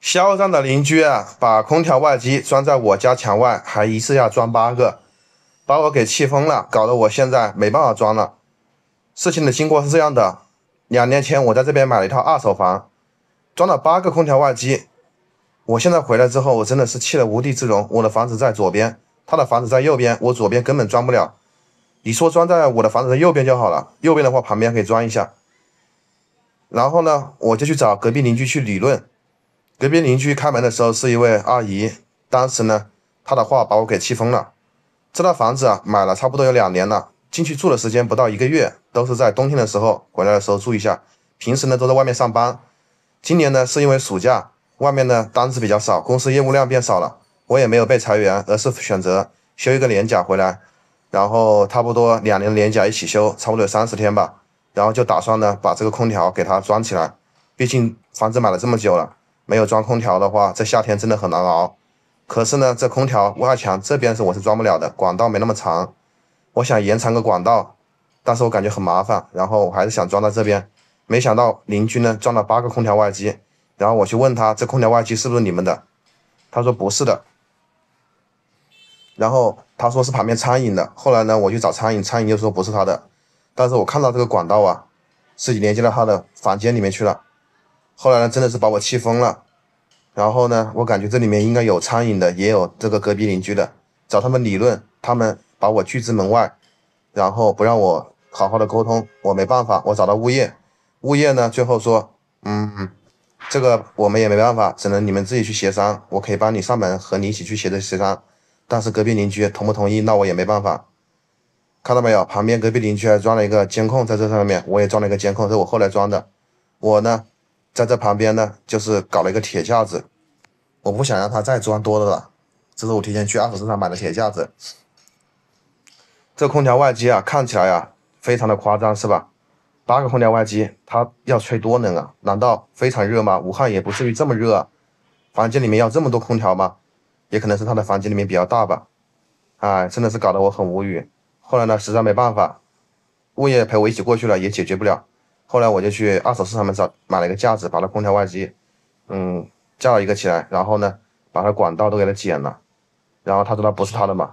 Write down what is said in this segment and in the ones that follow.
嚣张的邻居啊，把空调外机装在我家墙外，还一次要装八个，把我给气疯了，搞得我现在没办法装了。事情的经过是这样的：两年前我在这边买了一套二手房，装了八个空调外机。我现在回来之后，我真的是气得无地自容。我的房子在左边，他的房子在右边，我左边根本装不了。你说装在我的房子的右边就好了，右边的话旁边可以装一下。然后呢，我就去找隔壁邻居去理论。隔壁邻居开门的时候是一位阿姨，当时呢，她的话把我给气疯了。这套房子啊，买了差不多有两年了，进去住的时间不到一个月，都是在冬天的时候回来的时候住一下。平时呢都在外面上班，今年呢是因为暑假，外面呢单子比较少，公司业务量变少了，我也没有被裁员，而是选择休一个年假回来，然后差不多两年的年假一起休，差不多有三十天吧，然后就打算呢把这个空调给它装起来，毕竟房子买了这么久了。没有装空调的话，这夏天真的很难熬。可是呢，这空调外墙这边是我是装不了的，管道没那么长。我想延长个管道，但是我感觉很麻烦，然后我还是想装到这边。没想到邻居呢装了八个空调外机，然后我去问他这空调外机是不是你们的，他说不是的。然后他说是旁边餐饮的。后来呢，我去找餐饮，餐饮就说不是他的，但是我看到这个管道啊，是连接到他的房间里面去了。后来呢，真的是把我气疯了。然后呢，我感觉这里面应该有餐饮的，也有这个隔壁邻居的，找他们理论，他们把我拒之门外，然后不让我好好的沟通，我没办法，我找到物业，物业呢，最后说，嗯，这个我们也没办法，只能你们自己去协商，我可以帮你上门和你一起去协这协商，但是隔壁邻居同不同意，那我也没办法。看到没有，旁边隔壁邻居还装了一个监控在这上面，我也装了一个监控，是我后来装的，我呢。在这旁边呢，就是搞了一个铁架子，我不想让他再装多了了。这是我提前去二手市场买的铁架子。这空调外机啊，看起来啊，非常的夸张，是吧？八个空调外机，它要吹多冷啊？难道非常热吗？武汉也不至于这么热，房间里面要这么多空调吗？也可能是他的房间里面比较大吧。哎，真的是搞得我很无语。后来呢，实在没办法，物业陪我一起过去了，也解决不了。后来我就去二手市场里面找，买了一个架子，把它空调外机，嗯，架了一个起来，然后呢，把它管道都给它剪了，然后他说他不是他的嘛，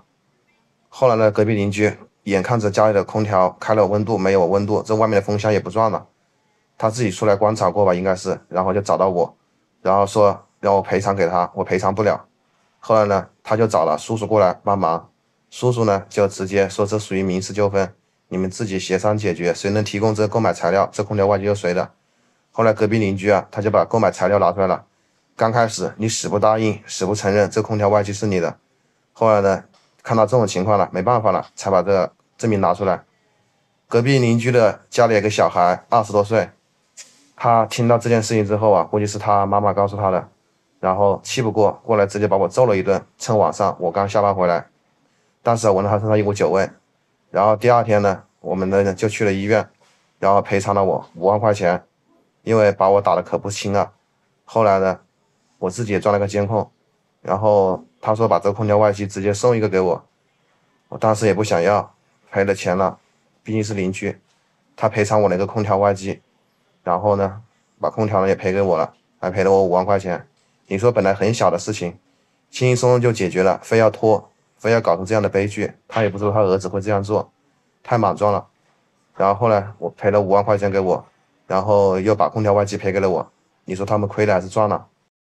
后来呢，隔壁邻居眼看着家里的空调开了温度没有温度，这外面的风箱也不转了，他自己出来观察过吧，应该是，然后就找到我，然后说让我赔偿给他，我赔偿不了，后来呢，他就找了叔叔过来帮忙，叔叔呢就直接说这属于民事纠纷。你们自己协商解决，谁能提供这购买材料？这空调外机就是谁的？后来隔壁邻居啊，他就把购买材料拿出来了。刚开始你死不答应，死不承认这空调外机是你的。后来呢，看到这种情况了，没办法了，才把这证明拿出来。隔壁邻居的家里有个小孩，二十多岁，他听到这件事情之后啊，估计是他妈妈告诉他的，然后气不过，过来直接把我揍了一顿。趁晚上我刚下班回来，当时闻到他身上一股酒味。然后第二天呢，我们呢就去了医院，然后赔偿了我五万块钱，因为把我打的可不轻啊。后来呢，我自己也装了个监控，然后他说把这个空调外机直接送一个给我，我当时也不想要，赔了钱了，毕竟是邻居，他赔偿我了一个空调外机，然后呢把空调呢也赔给我了，还赔了我五万块钱。你说本来很小的事情，轻轻松松就解决了，非要拖。非要搞成这样的悲剧，他也不知道他儿子会这样做，太莽撞了。然后后来我赔了五万块钱给我，然后又把空调外机赔给了我。你说他们亏了还是赚了？